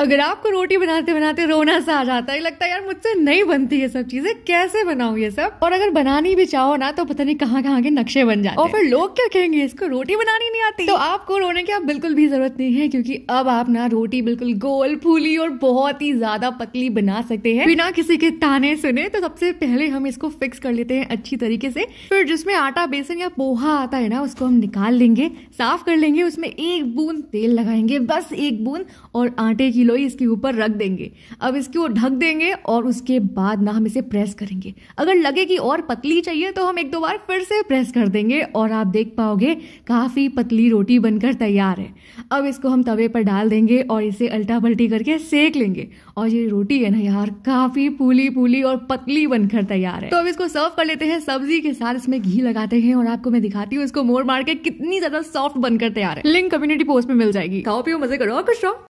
अगर आपको रोटी बनाते बनाते रोना सा आ जाता है लगता है यार मुझसे नहीं बनती ये सब चीजें कैसे बनाऊ ये सब और अगर बनानी भी चाहो ना तो पता नहीं कहाँ कहाँ के नक्शे बन जाते और फिर लोग क्या कहेंगे इसको रोटी बनानी नहीं आती तो आपको रोने की आप बिल्कुल भी जरूरत नहीं है क्योंकि अब आप ना रोटी बिल्कुल गोल फूली और बहुत ही ज्यादा पतली बना सकते हैं बिना किसी के ताने सुने तो सबसे पहले हम इसको फिक्स कर लेते हैं अच्छी तरीके से फिर जिसमें आटा बेसन या पोहा आता है ना उसको हम निकाल लेंगे साफ कर लेंगे उसमें एक बूंद तेल लगाएंगे बस एक बूंद और आटे की लोई इसके ऊपर रख देंगे अब इसके वो ढक देंगे और उसके बाद ना हम इसे प्रेस करेंगे अगर लगे कि और पतली चाहिए तो हम एक दो बार फिर से प्रेस कर देंगे और आप देख पाओगे काफ़ी पतली रोटी बनकर तैयार है अब इसको हम तवे पर डाल देंगे और इसे अल्टा पल्टी करके सेक लेंगे और ये रोटी है ना यार काफ़ी फूली फूली और पतली बनकर तैयार है तो अब इसको सर्व कर लेते हैं सब्जी के साथ इसमें घी लगाते हैं और आपको मैं दिखाती हूँ इसको मोड़ मार के कितनी ज़्यादा सॉफ्ट बनकर तैयार है लिंक कम्युनिटी पोस्ट में मिल जाएगी खाओ पियो मजे करो और खुश रहो